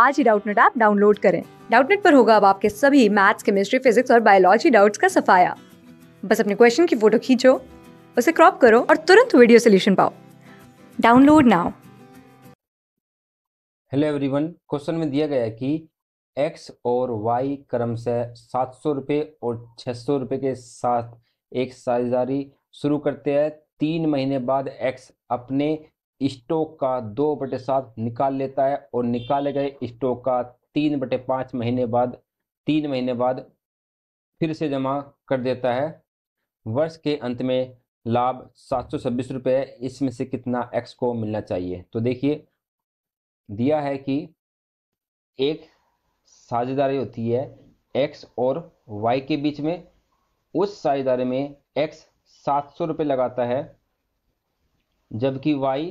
आज ही Doubtnut app download करें डाउटनेट पर होगा अब आपके सभी मैथ्स केमिस्ट्री फिजिक्स और बायोलॉजी डाउट्स का सफाया बस अपने क्वेश्चन की फोटो खींचो उसे क्रॉप करो और तुरंत वीडियो सोल्यूशन पाओ download now hello everyone question में दिया गया कि एक्स और वाई से सात सौ रुपये और छः सौ रुपये के साथ एक साझेदारी शुरू करते हैं तीन महीने बाद एक्स अपने स्टॉक का दो बटे सात निकाल लेता है और निकाले गए स्टॉक का तीन बटे पाँच महीने बाद तीन महीने बाद फिर से जमा कर देता है वर्ष के अंत में लाभ सात सौ छब्बीस रुपये इसमें से कितना एक्स को मिलना चाहिए तो देखिए दिया है कि एक साझेदारी होती है एक्स और वाई के बीच में उस साझेदारी में एक्स सात सौ रुपये लगाता है जबकि वाई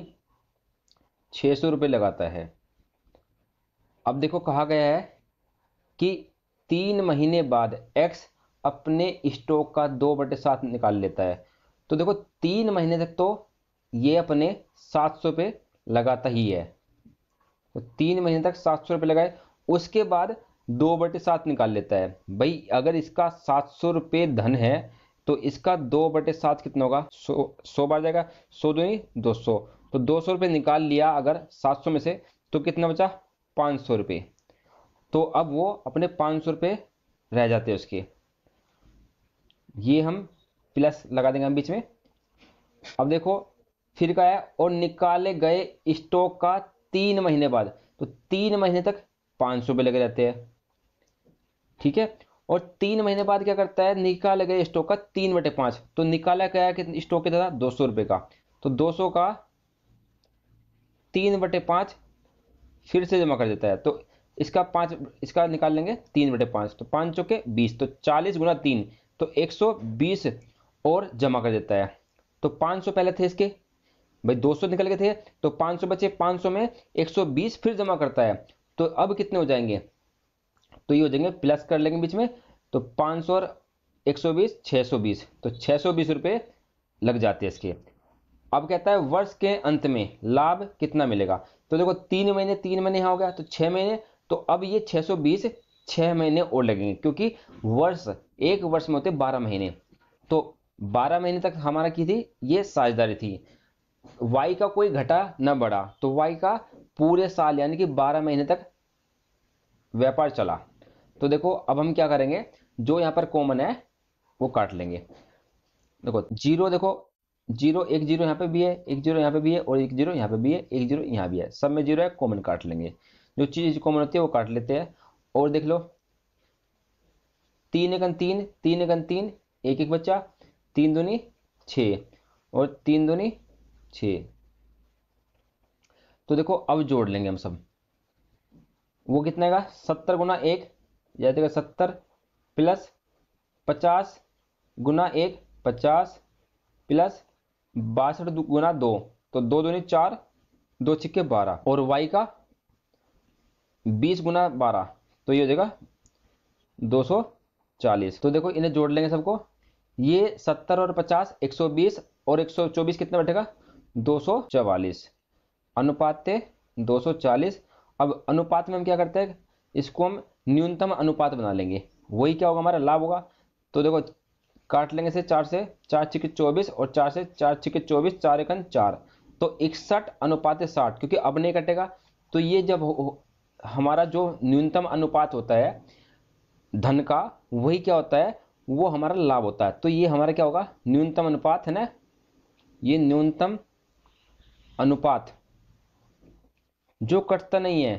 छः सौ रुपये लगाता है अब देखो कहा गया है कि तीन महीने बाद एक्स अपने स्टॉक का दो बटे सात निकाल लेता है तो देखो तीन महीने तक तो ये अपने सात सौ रुपये लगाता ही है तो तीन महीने तक सात सौ रुपये लगाए उसके बाद दो बटे सात निकाल लेता है भाई अगर इसका सात सौ रुपये धन है तो इसका दो बटे सात कितना होगा सौ सौ बार जाएगा सौ दो दो सौ तो दो सौ रुपये निकाल लिया अगर सात सौ में से तो कितना बचा पाँच सौ रुपये तो अब वो अपने पाँच सौ रुपये रह जाते हैं उसके ये हम प्लस लगा देंगे हम बीच में अब देखो फिर का है और निकाले गए स्टॉक का तीन महीने बाद तो तीन महीने तक पाँच सौ रुपये लगे रहते हैं ठीक है और तीन महीने बाद क्या करता है निकाले गए स्टॉक का तीन बटे पाँच तो निकाला गया कि स्टॉक कितना था दो सौ रुपये का तो दो सौ का तीन बटे पाँच फिर से जमा कर देता है तो इसका पाँच इसका निकाल लेंगे तीन बटे पाँच तो पाँच चौके बीस तो चालीस गुना तीन तो एक सौ बीस और जमा कर देता है तो पाँच सौ पहले थे इसके भाई दो सौ निकल गए थे तो पाँच सौ बचे पाँच सौ में एक सौ बीस फिर जमा करता है तो अब कितने हो जाएंगे तो ये हो जाएंगे प्लस कर लेंगे बीच में तो पाँच सौ और एक सौ बीस छः सौ बीस तो छः सौ बीस रुपये लग जाते हैं इसके अब कहता है वर्ष के अंत में लाभ कितना मिलेगा तो देखो तीन महीने तीन महीने यहाँ हो गया तो छः महीने तो अब ये 620 छः महीने और लगेंगे क्योंकि वर्ष एक वर्ष में होते बारह महीने तो बारह महीने तक हमारा की थी ये साझेदारी थी वाई का कोई घटा न बढ़ा तो वाई का पूरे साल यानी कि बारह महीने तक व्यापार चला तो देखो अब हम क्या करेंगे जो यहाँ पर कॉमन है वो काट लेंगे देखो जीरो देखो जीरो एक जीरो यहाँ पे भी है एक जीरो यहाँ पे भी है और एक जीरो यहाँ पे भी है एक जीरो यहाँ भी है सब में जीरो है कॉमन काट लेंगे जो चीज़ कॉमन होती है वो काट लेते हैं और देख लो तीन एक तीन तीन एक तीन एक एक बच्चा तीन दूनी छ और तीन दूनी छ तो देखो अब जोड़ लेंगे हम सब वो कितना का सत्तर गुना एक या देगा सत्तर प्लस पचास गुना एक पचास प्लस बासठ गुना दो तो दो दूनी चार दो छिक्के बारह और वाई का बीस गुना बारह तो ये हो जाएगा दो सौ चालीस तो देखो इन्हें जोड़ लेंगे सबको ये सत्तर और पचास एक सौ बीस और एक सौ चौबीस कितना बैठेगा दो सौ चवालीस अनुपात थे दो सौ चालीस अब अनुपात में हम क्या करते हैं इसको हम न्यूनतम अनुपात बना लेंगे वही क्या होगा हमारा लाभ होगा तो देखो काट लेंगे से चार से चार छिके चौबीस और चार से चार छिके चौबीस चार एकन चार तो इकसठ अनुपात साठ क्योंकि अब नहीं कटेगा तो ये जब हमारा जो न्यूनतम अनुपात होता है धन का वही क्या होता है वो हमारा लाभ होता है तो ये हमारा क्या होगा न्यूनतम अनुपात है ना ये न्यूनतम अनुपात जो कटता नहीं है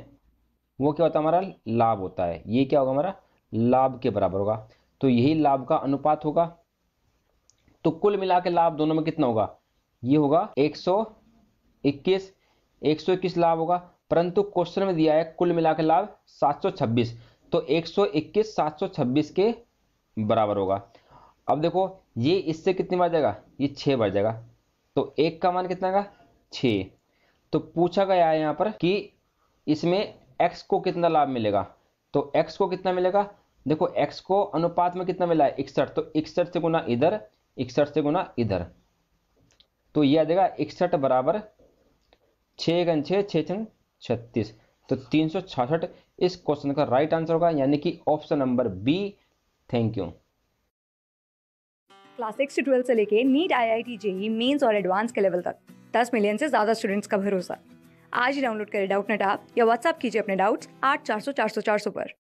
वो क्या होता है हमारा लाभ होता है ये क्या होगा हमारा लाभ के बराबर होगा तो यही लाभ का अनुपात होगा तो कुल मिला के लाभ दोनों में कितना होगा ये होगा 121 121 लाभ होगा परंतु क्वेश्चन में दिया है कुल मिला के लाभ 726 तो 121 726 के बराबर होगा अब देखो ये इससे कितनी बार जाएगा ये छह बार जाएगा तो एक का मान कितना का छ तो पूछा गया है यहाँ पर कि इसमें एक्स को कितना लाभ मिलेगा तो एक्स को कितना मिलेगा देखो x को अनुपात में कितना मिला है इकसठ तो इकसठ से गुना इधर इकसठ से गुना इधर तो यह आ जाएगा इकसठ बराबर छः गन छत्तीस तो तीन सौ छाछठ इस क्वेश्चन का राइट आंसर होगा यानी कि option number B thank you class six से ट्वेल्थ से लेके NEET I I T JEE mains और एडवांस के लेवल तक दस मिलियन से ज़्यादा स्टूडेंट्स का भरोसा आज ही डाउनलोड करें डाउट नेट आप या व्हाट्सअप कीजिए अपने डाउट्स आठ चार सौ चार सौ चार सौ पर